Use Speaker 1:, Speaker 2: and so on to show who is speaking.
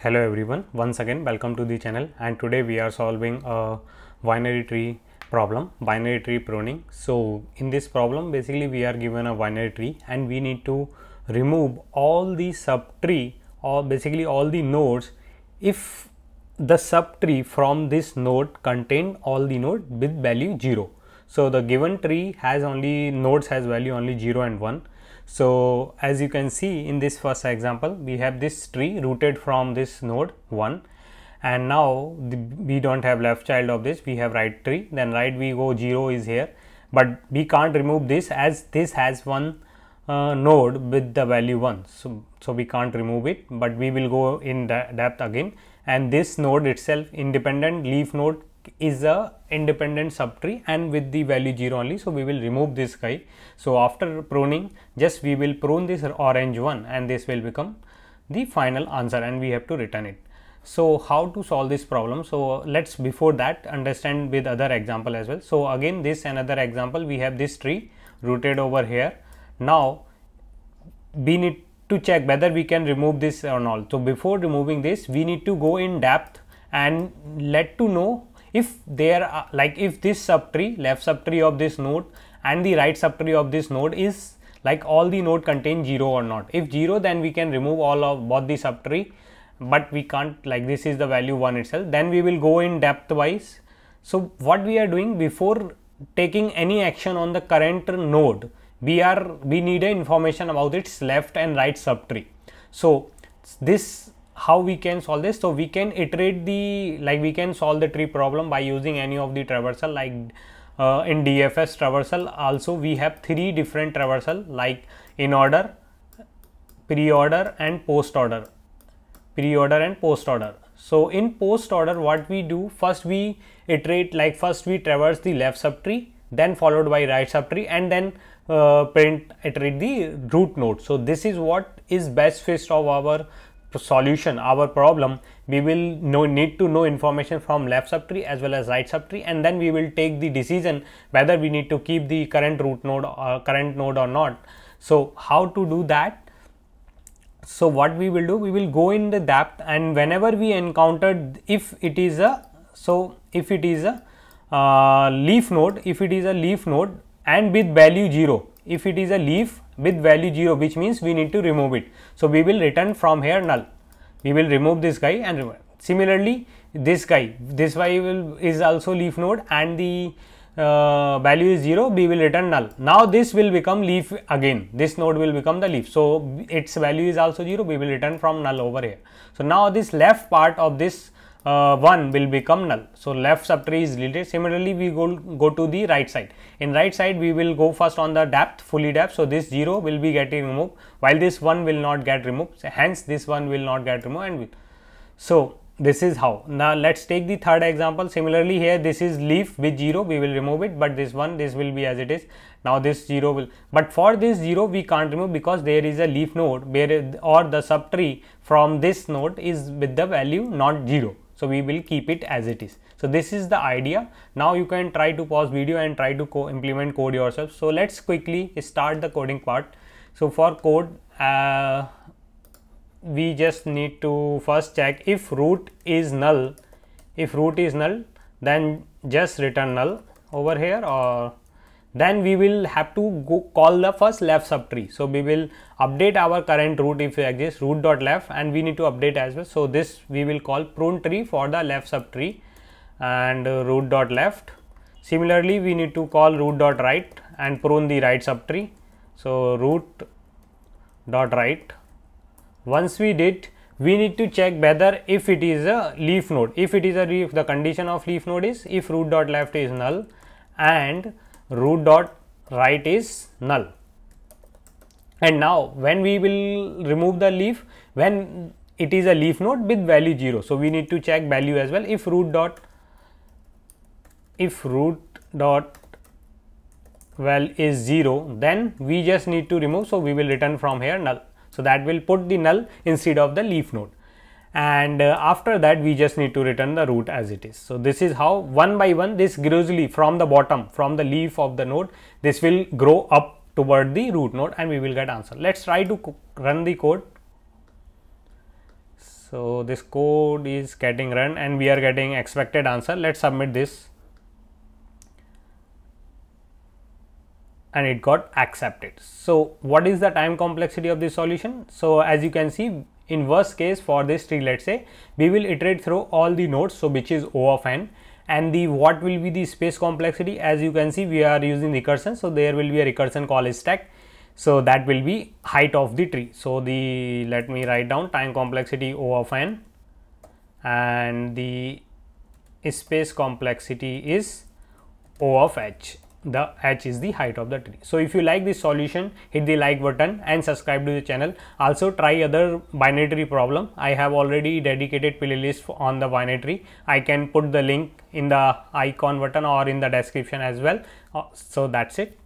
Speaker 1: Hello everyone, once again welcome to the channel and today we are solving a binary tree problem, binary tree pruning. So in this problem basically we are given a binary tree and we need to remove all the subtree or basically all the nodes if the subtree from this node contain all the node with value 0. So the given tree has only nodes has value only 0 and 1 so, as you can see in this first example, we have this tree rooted from this node 1 and now the, we do not have left child of this, we have right tree, then right we go 0 is here, but we can't remove this as this has one uh, node with the value 1. So, so, we can't remove it, but we will go in depth again and this node itself independent leaf node is a independent subtree and with the value 0 only so we will remove this guy so after pruning just we will prune this orange one and this will become the final answer and we have to return it so how to solve this problem so let's before that understand with other example as well so again this another example we have this tree rooted over here now we need to check whether we can remove this or not so before removing this we need to go in depth and let to know if there are like if this subtree left subtree of this node and the right subtree of this node is like all the node contain 0 or not if 0 then we can remove all of both the subtree but we can't like this is the value 1 itself then we will go in depth wise so what we are doing before taking any action on the current node we are we need a information about its left and right subtree so this how we can solve this so we can iterate the like we can solve the tree problem by using any of the traversal like uh, in dfs traversal also we have three different traversal like in order pre-order and post order pre-order and post order so in post order what we do first we iterate like first we traverse the left subtree then followed by right subtree and then uh, print iterate the root node so this is what is best fit of our solution our problem we will know, need to know information from left subtree as well as right subtree and then we will take the decision whether we need to keep the current root node or uh, current node or not so how to do that so what we will do we will go in the depth and whenever we encountered if it is a so if it is a uh, leaf node if it is a leaf node and with value 0 if it is a leaf with value 0 which means we need to remove it. So, we will return from here null, we will remove this guy and remove. similarly this guy this guy will is also leaf node and the uh, value is 0 we will return null. Now, this will become leaf again this node will become the leaf. So, its value is also 0 we will return from null over here. So, now this left part of this uh, 1 will become null. So, left subtree is deleted. Similarly, we go, go to the right side. In right side, we will go first on the depth, fully depth. So, this 0 will be getting removed while this 1 will not get removed. So, hence, this 1 will not get removed and so this is how. Now, let us take the third example. Similarly, here this is leaf with 0, we will remove it, but this one, this will be as it is. Now, this 0 will, but for this 0, we can't remove because there is a leaf node where or the subtree from this node is with the value not 0. So we will keep it as it is. So this is the idea. Now you can try to pause video and try to co implement code yourself. So let's quickly start the coding part. So for code, uh, we just need to first check if root is null, if root is null, then just return null over here or then we will have to call the first left subtree. So we will update our current root if it exists root dot left and we need to update as well. So this we will call prune tree for the left subtree and uh, root dot left. Similarly, we need to call root dot right and prune the right subtree. So root dot right. Once we did, we need to check whether if it is a leaf node. If it is a leaf, the condition of leaf node is if root dot left is null and root dot right is null and now when we will remove the leaf when it is a leaf node with value 0 so we need to check value as well if root dot if root dot well is 0 then we just need to remove so we will return from here null so that will put the null instead of the leaf node and uh, after that we just need to return the root as it is so this is how one by one this gradually from the bottom from the leaf of the node this will grow up toward the root node and we will get answer let's try to run the code so this code is getting run and we are getting expected answer let's submit this and it got accepted so what is the time complexity of this solution so as you can see in worst case for this tree, let's say, we will iterate through all the nodes, so which is O of n and the what will be the space complexity as you can see we are using recursion so there will be a recursion call is stack so that will be height of the tree so the let me write down time complexity o of n and the space complexity is o of h the h is the height of the tree. So if you like this solution, hit the like button and subscribe to the channel. Also try other binary tree problem. I have already dedicated playlist on the binary tree. I can put the link in the icon button or in the description as well. Uh, so that's it.